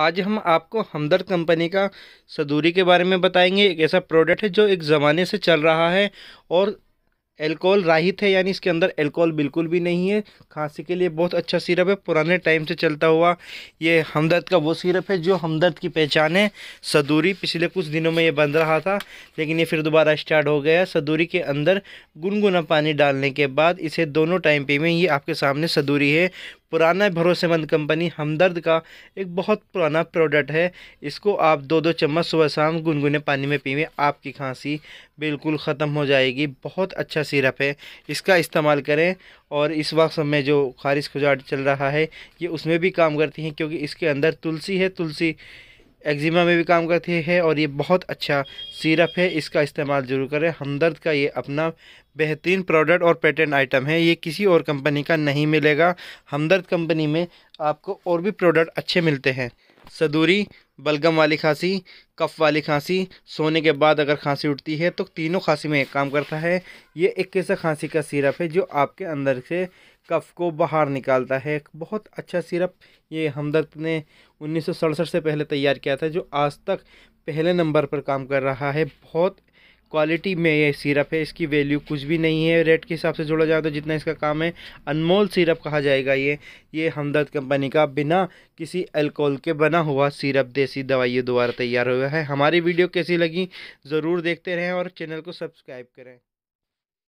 आज हम आपको हमदर्द कंपनी का सदूरी के बारे में बताएंगे एक ऐसा प्रोडक्ट है जो एक ज़माने से चल रहा है और एल्कोहल राहित है यानी इसके अंदर एल्कोहल बिल्कुल भी नहीं है खांसी के लिए बहुत अच्छा सिरप है पुराने टाइम से चलता हुआ ये हमदर्द का वो सिरप है जो हमदर्द की पहचान है सदूरी पिछले कुछ दिनों में ये बंद रहा था लेकिन ये फिर दोबारा स्टार्ट हो गया सदूरी के अंदर गुनगुना पानी डालने के बाद इसे दोनों टाइम पे में ये आपके सामने सदूरी है पुराना भरोसेमंद कंपनी हमदर्द का एक बहुत पुराना प्रोडक्ट है इसको आप दो दो चम्मच सुबह शाम गुनगुने पानी में पीवें आपकी खांसी बिल्कुल ख़त्म हो जाएगी बहुत अच्छा सिरप है इसका इस्तेमाल करें और इस वक्त में जो खारिश खुजाट चल रहा है ये उसमें भी काम करती हैं क्योंकि इसके अंदर तुलसी है तुलसी एक्जिमा में भी काम करती है और ये बहुत अच्छा सिरप है इसका इस्तेमाल ज़रूर करें हमदर्द का ये अपना बेहतरीन प्रोडक्ट और पेटेंट आइटम है ये किसी और कंपनी का नहीं मिलेगा हमदर्द कंपनी में आपको और भी प्रोडक्ट अच्छे मिलते हैं सदूरी बलगम वाली खांसी कफ वाली खांसी सोने के बाद अगर खांसी उठती है तो तीनों खांसी में एक काम करता है ये एक ऐसा खांसी का सिरप है जो आपके अंदर से कफ को बाहर निकालता है बहुत अच्छा सिरप ये हमदर्द ने उन्नीस से पहले तैयार किया था जो आज तक पहले नंबर पर काम कर रहा है बहुत क्वालिटी में ये सिरप है इसकी वैल्यू कुछ भी नहीं है रेट के हिसाब से जोड़ा जाए तो जितना इसका काम है अनमोल सिरप कहा जाएगा ये ये हमदर्द कंपनी का बिना किसी अल्कोहल के बना हुआ सिरप देसी दवाइयों द्वारा तैयार हुआ है हमारी वीडियो कैसी लगी ज़रूर देखते रहें और चैनल को सब्सक्राइब करें